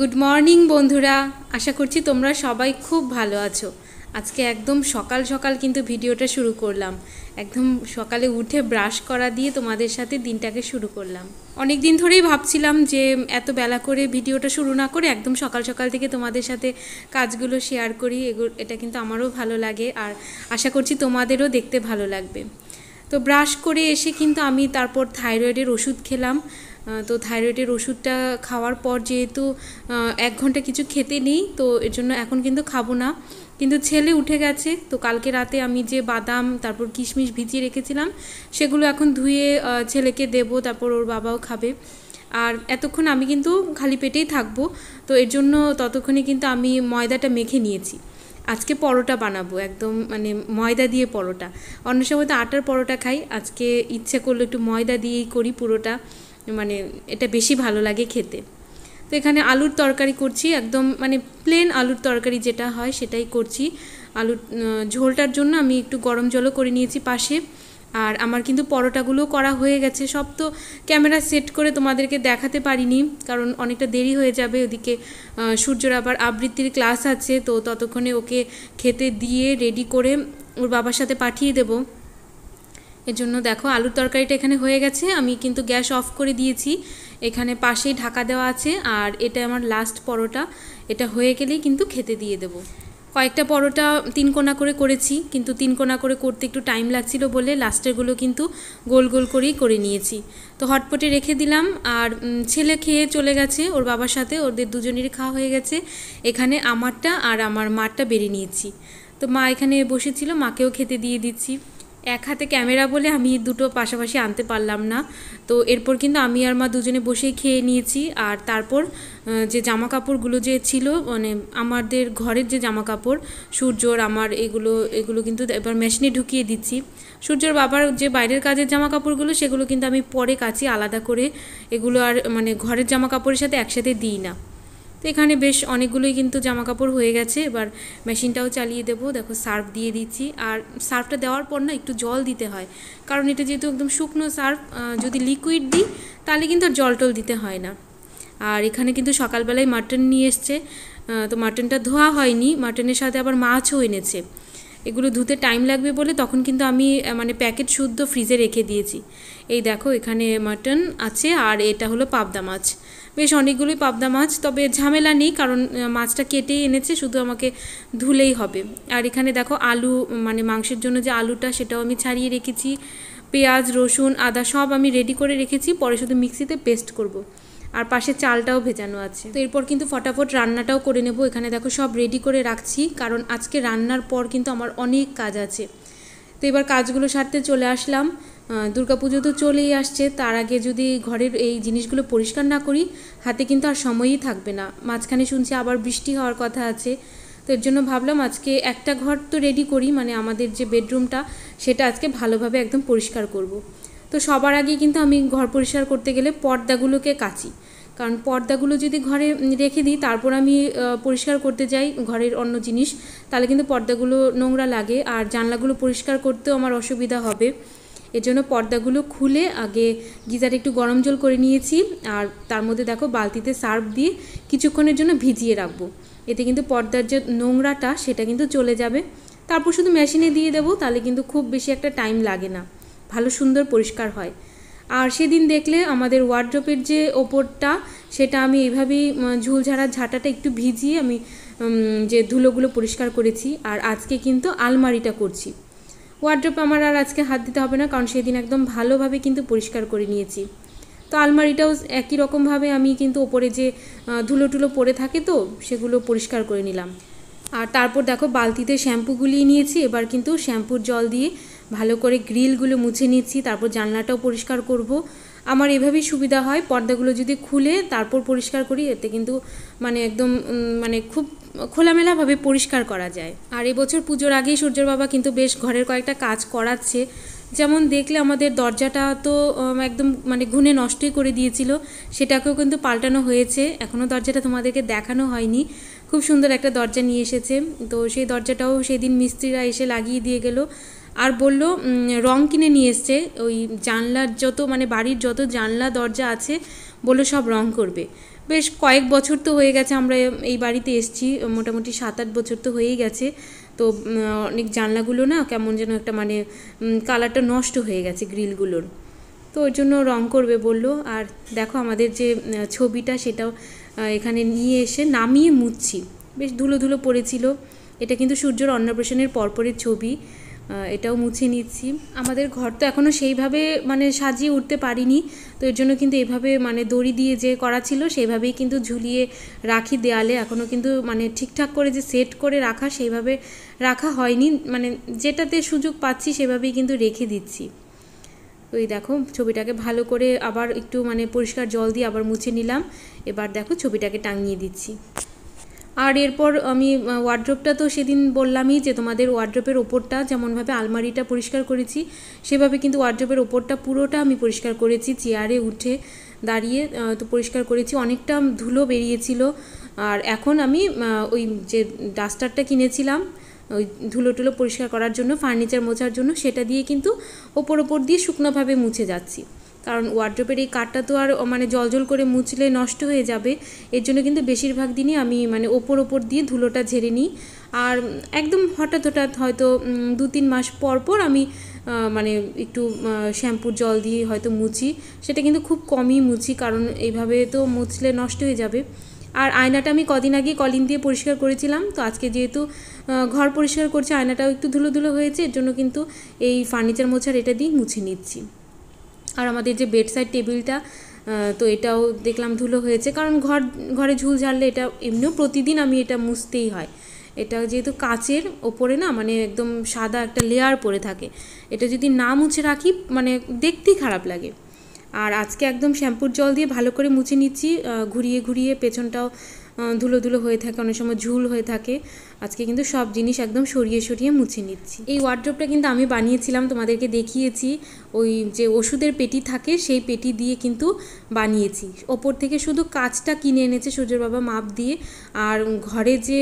Good morning বন্ধুরা আশা করছি তোমরা সবাই খুব ভালো আছো আজকে একদম সকাল সকাল কিন্তু ভিডিওটা শুরু করলাম একদম সকালে উঠে ব্রাশ করা দিয়ে তোমাদের সাথে দিনটাকে শুরু করলাম অনেক দিন ধরেই ভাবছিলাম যে এত বেলা করে ভিডিওটা শুরু না করে একদম সকাল সকাল থেকে তোমাদের সাথে কাজগুলো শেয়ার করি এগুলো এটা কিন্তু আমারও ভালো লাগে আর আশা করছি তোমাদেরও দেখতে ভালো লাগবে তো ব্রাশ করে এসে কিন্তু আমি তারপর থাইরয়েডের ওষুধ খেলাম তো থাইরয়েডের ওষুধটা খাওয়ার পর যেহেতু এক ঘন্টা কিছু খেতে নেই তো এর জন্য এখন কিন্তু খাবো না কিন্তু ছেলে উঠে গেছে তো কালকে রাতে আমি যে বাদাম তারপর কিশমিশ ভিজিয়ে রেখেছিলাম সেগুলো এখন ধুয়ে ছেলেকে দেব তারপর ওর বাবাও খাবে আর এতক্ষণ আমি কিন্তু খালি পেটেই থাকবো তো এর জন্য ততক্ষণে কিন্তু আমি ময়দাটা মেখে নিয়েছি আজকে পরোটা বানাবো একদম মানে ময়দা দিয়ে পরোটা অন্য সময় তো আটার পরোটা খাই আজকে ইচ্ছে করলো একটু ময়দা দিয়েই করি পুরোটা মানে এটা বেশি ভালো লাগে খেতে তো এখানে আলুর তরকারি করছি একদম মানে প্লেন আলুর তরকারি যেটা হয় সেটাই করছি আলুর ঝোলটার জন্য আমি একটু গরম জলও করে নিয়েছি পাশে আর আমার কিন্তু পরোটাগুলো করা হয়ে গেছে সব তো ক্যামেরা সেট করে তোমাদেরকে দেখাতে পারিনি কারণ অনেকটা দেরি হয়ে যাবে ওদিকে সূর্যর আবার আবৃত্তির ক্লাস আছে তো ততক্ষণে ওকে খেতে দিয়ে রেডি করে ওর বাবার সাথে পাঠিয়ে দেবো এজন্য জন্য দেখো আলুর তরকারিটা এখানে হয়ে গেছে আমি কিন্তু গ্যাস অফ করে দিয়েছি এখানে পাশেই ঢাকা দেওয়া আছে আর এটা আমার লাস্ট পরোটা এটা হয়ে গেলেই কিন্তু খেতে দিয়ে দেবো কয়েকটা পরোটা তিন কোনা করে করেছি কিন্তু তিন কোনা করে করতে একটু টাইম লাগছিল বলে লাস্টেরগুলো কিন্তু গোল গোল করেই করে নিয়েছি তো হটপটে রেখে দিলাম আর ছেলে খেয়ে চলে গেছে ওর বাবার সাথে ওদের দুজনেরই খাওয়া হয়ে গেছে এখানে আমারটা আর আমার মারটা বেরিয়ে নিয়েছি তো মা এখানে বসেছিল মাকেও খেতে দিয়ে দিচ্ছি এক হাতে ক্যামেরা বলে আমি দুটো পাশাপাশি আনতে পারলাম না তো এরপর কিন্তু আমি আর মা দুজনে বসেই খেয়ে নিয়েছি আর তারপর যে জামা কাপড়গুলো যে ছিল মানে আমাদের ঘরের যে জামা কাপড় সূর্যর আমার এগুলো এগুলো কিন্তু এবার মেশিনে ঢুকিয়ে দিচ্ছি সূর্যর বাবার যে বাইরের কাজের জামা কাপড়গুলো সেগুলো কিন্তু আমি পরে কাচি আলাদা করে এগুলো আর মানে ঘরের জামা কাপড়ের সাথে একসাথে দিই না তো এখানে বেশ অনেকগুলোই কিন্তু জামা কাপড় হয়ে গেছে এবার মেশিনটাও চালিয়ে দেব দেখো সার্ফ দিয়ে দিচ্ছি আর সার্ফটা দেওয়ার পর না একটু জল দিতে হয় কারণ এটা যেহেতু একদম শুকনো সার্ফ যদি লিকুইড দিই তাহলে কিন্তু আর জল টল দিতে হয় না আর এখানে কিন্তু সকালবেলায় মাটন নিয়ে এসছে তো মাটনটা ধোয়া হয়নি মাটনের সাথে আবার মাছও এনেছে এগুলো ধুতে টাইম লাগবে বলে তখন কিন্তু আমি মানে প্যাকেট শুদ্ধ ফ্রিজে রেখে দিয়েছি এই দেখো এখানে মাটন আছে আর এটা হলো পাবদা মাছ বেশ অনেকগুলোই পাবদা মাছ তবে ঝামেলা নেই কারণ মাছটা কেটেই এনেছে শুধু আমাকে ধুলেই হবে আর এখানে দেখো আলু মানে মাংসের জন্য যে আলুটা সেটাও আমি ছাড়িয়ে রেখেছি পেঁয়াজ রসুন আদা সব আমি রেডি করে রেখেছি পরে শুধু মিক্সিতে পেস্ট করব। আর পাশে চালটাও ভেজানো আছে তো এরপর কিন্তু ফটাফট রান্নাটাও করে নেব এখানে দেখো সব রেডি করে রাখছি কারণ আজকে রান্নার পর কিন্তু আমার অনেক কাজ আছে তো এবার কাজগুলো সারতে চলে আসলাম পুজো তো চলেই আসছে তার আগে যদি ঘরের এই জিনিসগুলো পরিষ্কার না করি হাতে কিন্তু আর সময়ই থাকবে না মাঝখানে শুনছি আবার বৃষ্টি হওয়ার কথা আছে তো এর জন্য ভাবলাম আজকে একটা ঘর তো রেডি করি মানে আমাদের যে বেডরুমটা সেটা আজকে ভালোভাবে একদম পরিষ্কার করব। তো সবার আগে কিন্তু আমি ঘর পরিষ্কার করতে গেলে পর্দাগুলোকে কাচি কারণ পর্দাগুলো যদি ঘরে রেখে দিই তারপর আমি পরিষ্কার করতে যাই ঘরের অন্য জিনিস তাহলে কিন্তু পর্দাগুলো নোংরা লাগে আর জানলাগুলো পরিষ্কার করতেও আমার অসুবিধা হবে এর জন্য পর্দাগুলো খুলে আগে গিজার একটু গরম জল করে নিয়েছি আর তার মধ্যে দেখো বালতিতে সার্ফ দিয়ে কিছুক্ষণের জন্য ভিজিয়ে রাখবো এতে কিন্তু পর্দার যে নোংরাটা সেটা কিন্তু চলে যাবে তারপর শুধু মেশিনে দিয়ে দেবো তাহলে কিন্তু খুব বেশি একটা টাইম লাগে না ভালো সুন্দর পরিষ্কার হয় আর সেদিন দেখলে আমাদের ওয়ার্ড্রপের যে ওপরটা সেটা আমি এইভাবেই ঝুলঝাড়ার ঝাঁটাটা একটু ভিজিয়ে আমি যে ধুলোগুলো পরিষ্কার করেছি আর আজকে কিন্তু আলমারিটা করছি ওয়ার্ড্রপ আমার আর আজকে হাত দিতে হবে না কারণ সেদিন একদম ভালোভাবে কিন্তু পরিষ্কার করে নিয়েছি তো আলমারিটাও একই রকমভাবে আমি কিন্তু ওপরে যে ধুলো টুলো পড়ে থাকে তো সেগুলো পরিষ্কার করে নিলাম আর তারপর দেখো বালতিতে শ্যাম্পু নিয়েছি এবার কিন্তু শ্যাম্পুর জল দিয়ে ভালো করে গ্রিলগুলো মুছে নিচ্ছি তারপর জানলাটাও পরিষ্কার করব আমার এভাবেই সুবিধা হয় পর্দাগুলো যদি খুলে তারপর পরিষ্কার করি এতে কিন্তু মানে একদম মানে খুব খোলামেলাভাবে পরিষ্কার করা যায় আর এবছর পুজোর আগেই সূর্যর বাবা কিন্তু বেশ ঘরের কয়েকটা কাজ করাচ্ছে যেমন দেখলে আমাদের দরজাটা তো একদম মানে ঘুনে নষ্টই করে দিয়েছিল সেটাকেও কিন্তু পাল্টানো হয়েছে এখনও দরজাটা তোমাদেরকে দেখানো হয়নি খুব সুন্দর একটা দরজা নিয়ে এসেছে তো সেই দরজাটাও সেদিন মিস্ত্রিরা এসে লাগিয়ে দিয়ে গেল আর বলল রং কিনে নিয়ে এসছে ওই জানলার যত মানে বাড়ির যত জানলা দরজা আছে বলল সব রং করবে বেশ কয়েক বছর তো হয়ে গেছে আমরা এই বাড়িতে এসছি মোটামুটি সাত আট বছর তো হয়েই গেছে তো অনেক জানলাগুলো না কেমন যেন একটা মানে কালারটা নষ্ট হয়ে গেছে গ্রিলগুলোর তো ওর জন্য রং করবে বললো আর দেখো আমাদের যে ছবিটা সেটাও এখানে নিয়ে এসে নামিয়ে মুছছি বেশ ধুলো ধুলো পড়েছিল এটা কিন্তু সূর্যর অন্নপ্রাশনের পরপরের ছবি এটাও মুছে নিচ্ছি আমাদের ঘর তো এখনও সেইভাবে মানে সাজিয়ে উঠতে পারিনি তো এর জন্য কিন্তু এভাবে মানে দড়ি দিয়ে যে করা ছিল সেইভাবেই কিন্তু ঝুলিয়ে রাখি দেয়ালে এখনও কিন্তু মানে ঠিকঠাক করে যে সেট করে রাখা সেইভাবে রাখা হয়নি মানে যেটাতে সুযোগ পাচ্ছি সেভাবেই কিন্তু রেখে দিচ্ছি তো এই দেখো ছবিটাকে ভালো করে আবার একটু মানে পরিষ্কার জল দিয়ে আবার মুছে নিলাম এবার দেখো ছবিটাকে টাঙিয়ে দিচ্ছি আর এরপর আমি ওয়ার্ড্রপটা তো সেদিন বললামই যে তোমাদের ওয়ার্ড্রপের ওপরটা যেমনভাবে আলমারিটা পরিষ্কার করেছি সেভাবে কিন্তু ওয়ার্ড্রপের ওপরটা পুরোটা আমি পরিষ্কার করেছি চেয়ারে উঠে দাঁড়িয়ে তো পরিষ্কার করেছি অনেকটা ধুলো বেরিয়েছিল আর এখন আমি ওই যে ডাস্টারটা কিনেছিলাম ওই ধুলো টুলো পরিষ্কার করার জন্য ফার্নিচার মোছার জন্য সেটা দিয়ে কিন্তু ওপর ওপর দিয়ে শুকনোভাবে মুছে যাচ্ছি কারণ ওয়ার্ড্রপের এই কাঠটা তো আর মানে জলজল করে মুছলে নষ্ট হয়ে যাবে এর জন্য কিন্তু বেশিরভাগ দিনই আমি মানে ওপর ওপর দিয়ে ধুলোটা ঝেড়ে নিই আর একদম হঠাৎ হঠাৎ হয়তো দু তিন মাস পর পর আমি মানে একটু শ্যাম্পুর জল দিয়ে হয়তো মুছি সেটা কিন্তু খুব কমই মুছি কারণ এইভাবে তো মুছলে নষ্ট হয়ে যাবে আর আয়নাটা আমি কদিন আগে কলিন দিয়ে পরিষ্কার করেছিলাম তো আজকে যেহেতু ঘর পরিষ্কার করছে আয়নাটাও একটু ধুলো ধুলো হয়েছে এর জন্য কিন্তু এই ফার্নিচার মোছার এটা দিয়ে মুছে নিচ্ছি আর আমাদের যে বেডসাইড টেবিলটা তো এটাও দেখলাম ধুলো হয়েছে কারণ ঘর ঘরে ঝুল ঝাড়লে এটা এমনিও প্রতিদিন আমি এটা মুছতেই হয় এটা যেহেতু কাচের ওপরে না মানে একদম সাদা একটা লেয়ার পরে থাকে এটা যদি না মুছে রাখি মানে দেখতেই খারাপ লাগে আর আজকে একদম শ্যাম্পুর জল দিয়ে ভালো করে মুছে নিচ্ছি ঘুরিয়ে ঘুরিয়ে পেছনটাও ধুলো ধুলো হয়ে থাকে অনেক সময় ঝুল হয়ে থাকে আজকে কিন্তু সব জিনিস একদম সরিয়ে সরিয়ে মুছে নিচ্ছি এই ওয়ার্ড্রপটা কিন্তু আমি বানিয়েছিলাম তোমাদেরকে দেখিয়েছি ওই যে ওষুধের পেটি থাকে সেই পেটি দিয়ে কিন্তু বানিয়েছি ওপর থেকে শুধু কাজটা কিনে এনেছে সূর্যের বাবা মাপ দিয়ে আর ঘরে যে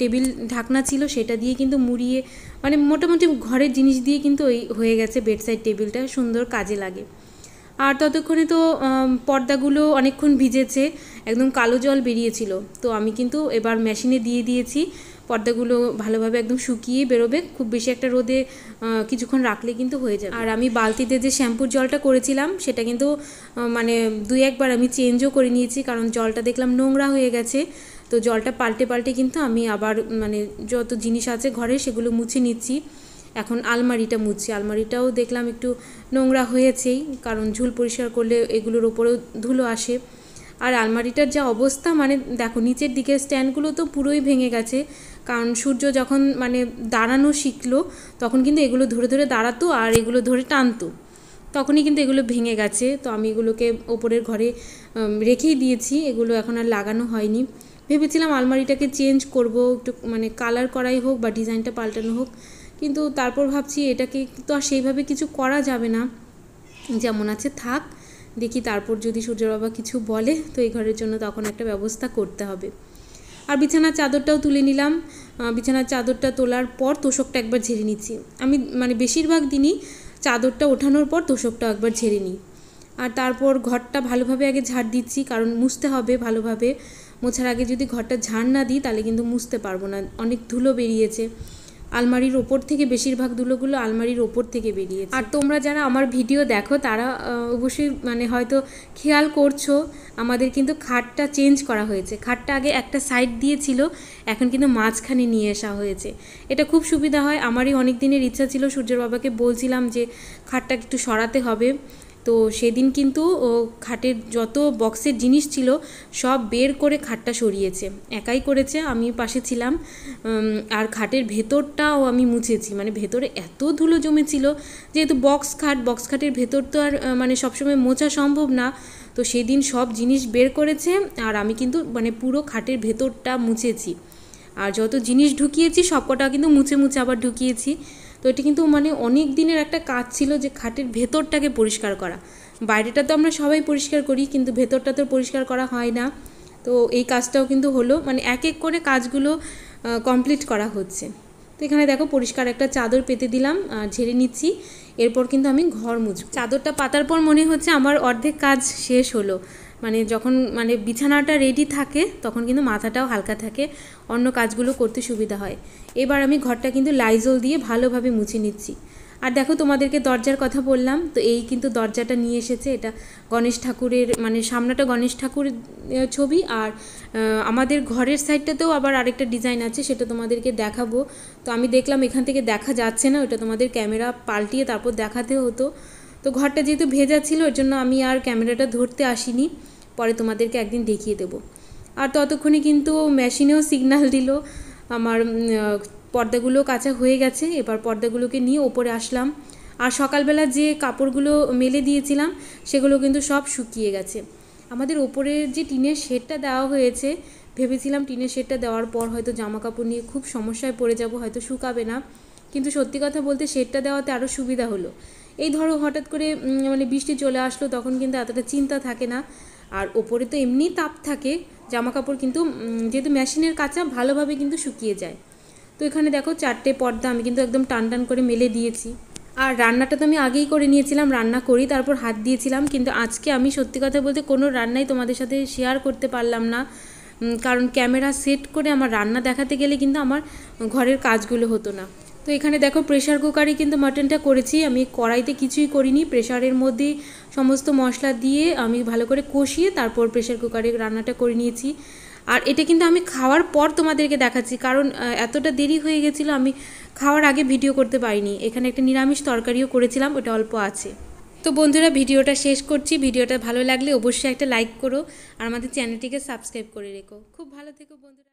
টেবিল ঢাকনা ছিল সেটা দিয়ে কিন্তু মুড়িয়ে মানে মোটামুটি ঘরের জিনিস দিয়ে কিন্তু ওই হয়ে গেছে বেডসাইড টেবিলটা সুন্দর কাজে লাগে আর ততক্ষণে তো পর্দাগুলো অনেকক্ষণ ভিজেছে একদম কালো জল বেরিয়েছিল তো আমি কিন্তু এবার মেশিনে দিয়ে দিয়েছি পর্দাগুলো ভালোভাবে একদম শুকিয়ে বেরোবে খুব বেশি একটা রোদে কিছুক্ষণ রাখলে কিন্তু হয়ে যাবে আর আমি বালতিতে যে শ্যাম্পুর জলটা করেছিলাম সেটা কিন্তু মানে দুই একবার আমি চেঞ্জও করে নিয়েছি কারণ জলটা দেখলাম নোংরা হয়ে গেছে তো জলটা পাল্টে পাল্টে কিন্তু আমি আবার মানে যত জিনিস আছে ঘরে সেগুলো মুছে নিচ্ছি এখন আলমারিটা মুছছি আলমারিটাও দেখলাম একটু নোংরা হয়েছেই কারণ ঝুল পরিষ্কার করলে এগুলোর ওপরেও ধুলো আসে আর আলমারিটার যা অবস্থা মানে দেখো নিচের দিকের স্ট্যান্ডগুলো তো পুরোই ভেঙে গেছে কারণ সূর্য যখন মানে দাঁড়ানো শিখলো তখন কিন্তু এগুলো ধরে ধরে দাঁড়াতো আর এগুলো ধরে টানতো তখনই কিন্তু এগুলো ভেঙে গেছে তো আমি এগুলোকে ওপরের ঘরে রেখেই দিয়েছি এগুলো এখন আর লাগানো হয়নি ভেবেছিলাম আলমারিটাকে চেঞ্জ করব একটু মানে কালার করাই হোক বা ডিজাইনটা পাল্টানো হোক কিন্তু তারপর ভাবছি এটাকে তো আর সেইভাবে কিছু করা যাবে না যেমন আছে থাক দেখি তারপর যদি সূর্য বাবা কিছু বলে তো এই ঘরের জন্য তখন একটা ব্যবস্থা করতে হবে আর বিছানার চাদরটাও তুলে নিলাম বিছানার চাদরটা তোলার পর তোষকটা একবার ঝেড়ে নিচ্ছি আমি মানে বেশিরভাগ দিনই চাদরটা ওঠানোর পর তোষকটা একবার ঝেড়ে নিই আর তারপর ঘরটা ভালোভাবে আগে ঝাড় দিচ্ছি কারণ মুছতে হবে ভালোভাবে মোছার আগে যদি ঘরটা ঝাড় না দিই তাহলে কিন্তু মুছতে পারবো না অনেক ধুলো বেরিয়েছে আলমারির ওপর থেকে বেশিরভাগ দুলোগুলো আলমারির ওপর থেকে বেরিয়ে আর তোমরা যারা আমার ভিডিও দেখো তারা অবশ্যই মানে হয়তো খেয়াল করছো আমাদের কিন্তু খাটটা চেঞ্জ করা হয়েছে খাটটা আগে একটা সাইড দিয়েছিল এখন কিন্তু মাঝখানে নিয়ে আসা হয়েছে এটা খুব সুবিধা হয় আমারই অনেক দিনের ইচ্ছা ছিল সূর্যের বাবাকে বলছিলাম যে খাটটা একটু সরাতে হবে তো সেদিন কিন্তু ও খাটের যত বক্সের জিনিস ছিল সব বের করে খাটটা সরিয়েছে একাই করেছে আমি পাশে ছিলাম আর খাটের ভেতরটাও আমি মুছেছি মানে ভেতরে এত ধুলো জমেছিল যেহেতু বক্স খাট বক্স খাটের ভেতর তো আর মানে সবসময় মোছা সম্ভব না তো সেদিন সব জিনিস বের করেছে আর আমি কিন্তু মানে পুরো খাটের ভেতরটা মুছেছি আর যত জিনিস ঢুকিয়েছি সব কটা কিন্তু মুছে মুছে আবার ঢুকিয়েছি তো এটি কিন্তু মানে অনেক দিনের একটা কাজ ছিল যে খাটের ভেতরটাকে পরিষ্কার করা বাইরেটা তো আমরা সবাই পরিষ্কার করি কিন্তু ভেতরটা তো পরিষ্কার করা হয় না তো এই কাজটাও কিন্তু হলো মানে এক এক করে কাজগুলো কমপ্লিট করা হচ্ছে তো এখানে দেখো পরিষ্কার একটা চাদর পেতে দিলাম ঝেড়ে নিচ্ছি এরপর কিন্তু আমি ঘর মুছব চাদরটা পাতার পর মনে হচ্ছে আমার অর্ধেক কাজ শেষ হলো মানে যখন মানে বিছানাটা রেডি থাকে তখন কিন্তু মাথাটাও হালকা থাকে অন্য কাজগুলো করতে সুবিধা হয় এবার আমি ঘরটা কিন্তু লাইজল দিয়ে ভালোভাবে মুছে নিচ্ছি আর দেখো তোমাদেরকে দরজার কথা বললাম তো এই কিন্তু দরজাটা নিয়ে এসেছে এটা গণেশ ঠাকুরের মানে সামনাটা গণেশ ঠাকুর ছবি আর আমাদের ঘরের সাইডটাতেও আবার আরেকটা ডিজাইন আছে সেটা তোমাদেরকে দেখাবো তো আমি দেখলাম এখান থেকে দেখা যাচ্ছে না ওটা তোমাদের ক্যামেরা পাল্টিয়ে তারপর দেখাতে হতো তো ঘরটা যেহেতু ভেজা ছিল ওর জন্য আমি আর ক্যামেরাটা ধরতে আসিনি পরে তোমাদেরকে একদিন দেখিয়ে দেবো আর ততক্ষণে কিন্তু মেশিনেও সিগনাল দিল আমার পর্দাগুলো কাঁচা হয়ে গেছে এবার পর্দাগুলোকে নিয়ে ওপরে আসলাম আর সকালবেলা যে কাপড়গুলো মেলে দিয়েছিলাম সেগুলো কিন্তু সব শুকিয়ে গেছে আমাদের ওপরের যে টিনের শেডটা দেওয়া হয়েছে ভেবেছিলাম টিনের শেডটা দেওয়ার পর হয়তো জামা কাপড় নিয়ে খুব সমস্যায় পড়ে যাব হয়তো শুকাবে না কিন্তু সত্যি কথা বলতে শেডটা দেওয়াতে আরও সুবিধা হলো এই ধরো হঠাৎ করে মানে বৃষ্টি চলে আসলো তখন কিন্তু এতটা চিন্তা থাকে না আর ওপরে তো এমনি তাপ থাকে জামা কাপড় কিন্তু যেহেতু মেশিনের কাঁচা ভালোভাবে কিন্তু শুকিয়ে যায় তো এখানে দেখো চারটে পর্দা আমি কিন্তু একদম টান টান করে মেলে দিয়েছি আর রান্নাটা তো আমি আগেই করে নিয়েছিলাম রান্না করি তারপর হাত দিয়েছিলাম কিন্তু আজকে আমি সত্যি কথা বলতে কোনো রান্নাই তোমাদের সাথে শেয়ার করতে পারলাম না কারণ ক্যামেরা সেট করে আমার রান্না দেখাতে গেলে কিন্তু আমার ঘরের কাজগুলো হতো না তো এখানে দেখো প্রেশার কুকারে কিন্তু মাটনটা করেছি আমি কড়াইতে কিছুই করিনি প্রেশারের মধ্যে সমস্ত মশলা দিয়ে আমি ভালো করে কষিয়ে তারপর প্রেশার কুকারে রান্নাটা করে নিয়েছি আর এটা কিন্তু আমি খাওয়ার পর তোমাদেরকে দেখাচ্ছি কারণ এতটা দেরি হয়ে গেছিলো আমি খাওয়ার আগে ভিডিও করতে পারিনি এখানে একটা নিরামিষ তরকারিও করেছিলাম ওটা অল্প আছে তো বন্ধুরা ভিডিওটা শেষ করছি ভিডিওটা ভালো লাগলে অবশ্যই একটা লাইক করো আর আমাদের চ্যানেলটিকে সাবস্ক্রাইব করে রেখো খুব ভালো থেকো বন্ধুরা